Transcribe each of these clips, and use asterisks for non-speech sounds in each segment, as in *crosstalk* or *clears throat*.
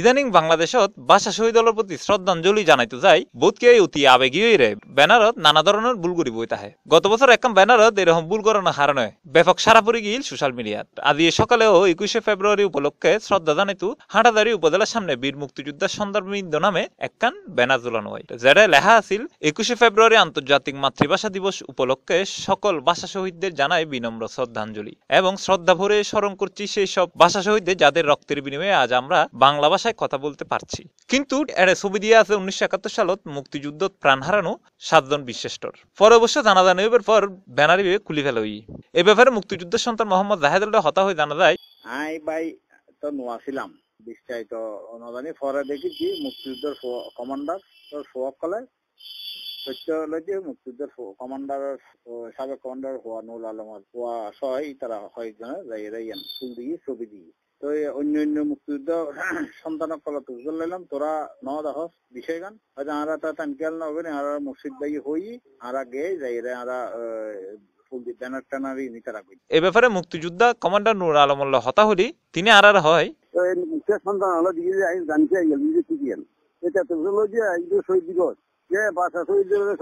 ইদানিং বাংলাদেশত বাসা শহীদলের প্রতি শ্রদ্ধাঞ্জলি জানাইতে যাই বোধকে অতি আবেগীয় রে ব্যানারত নানা ধরনের বুল করি বই তাহে গত বছর একম ব্যানারত এরকম বুল করানো হার নয় ব্যাপক সারা পড়ে গিল সোশ্যাল মিডিয়াত আজি সকালেও একুশে ফেব্রুয়ারি উপলক্ষে শ্রদ্ধা জানাইতু হাঁটাদারি উপজেলার সামনে বীর মুক্তিযোদ্ধা সন্ধ্যাবৃন্দ নামে একখান ব্যানার ঝুলানো হয় যেটা লেখা আছিল একুশে ফেব্রুয়ারি আন্তর্জাতিক মাতৃভাষা দিবস উপলক্ষে সকল ভাষা শহীদদের জানায় বিনম্র শ্রদ্ধাঞ্জলি এবং শ্রদ্ধা ভরে স্মরণ করছি সেই সব ভাষা শহীদদের যাদের রক্তের বিনিময়ে আজ আমরা বাংলা ভাষা ভাষায় কথা বলতে পারছি কিন্তু এর ছবি দিয়ে আছে উনিশশো একাত্তর সালত মুক্তিযুদ্ধ প্রাণ হারানো সাতজন বিশ্বেষ্টর পরে অবশ্য জানাজা নেবার পর ব্যানারি ভেবে খুলি ফেল এ ব্যাপারে মুক্তিযুদ্ধের সন্তান মোহাম্মদ জাহেদুল্লাহ হতা হয়ে জানা যায় আই ভাই তো নোয়াছিলাম বিস্তারিত অনুদানি পরে দেখি কি মুক্তিযুদ্ধের কমান্ডার তোর সোয়াব কলে সত্য হলো যে মুক্তিযুদ্ধের কমান্ডার সাবেক কমান্ডার হওয়া নুল আলম হওয়া সহায় তারা হয় যাই রাইয়ান ফুল দিয়ে ছবি দিয়ে তো অন্য অন্য মুক্তিযুদ্ধ *clears throat* সন্তানক কলত উজ্জ্বল লাইলাম তোরা নদ আহস বিষয় গান হয়তো আচ্ছা, আরা তা টান না হবেন হই যাই এ ব্যাপারে মুক্তিযোদ্ধা কমান্ডার নুর হতা হলি তিনি আর আর হয় সন্তান হলো দিয়ে আইন জানতে আইল নিজে ঠিকই এটা তো হলো যে শহীদ দিবস যে বাচ্চা শহীদদের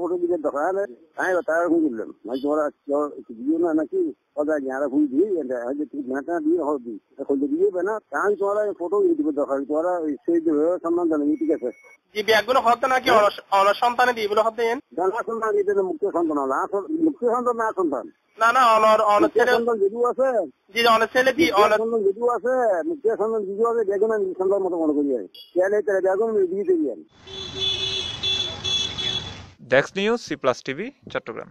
ফটো দিকে দোকানে আমি তার ফোন করলাম মানে তোমরা দিও না নাকি কথা যারা ফোন দিই হয়তো তুমি ঘাটা দিয়ে হও দিই এখন তো ফটো ইউটিউবে দোকান তোমরা শহীদ ঠিক আছে এই ব্যাগগুলো হতো নাকি হ্যাঁ। অলস সন্তানে দিয়ে এগুলো হতে সন্তান এটা সন্তান হলো সন্তান না সন্তান না আছে জি আছে মুক্ত সন্তান যদু আছে বেগুন সন্তান মতো মনে করি কেলে তেলে বেগুন দিয়ে দিয়ে ডেক্স news C plus TV Chittagong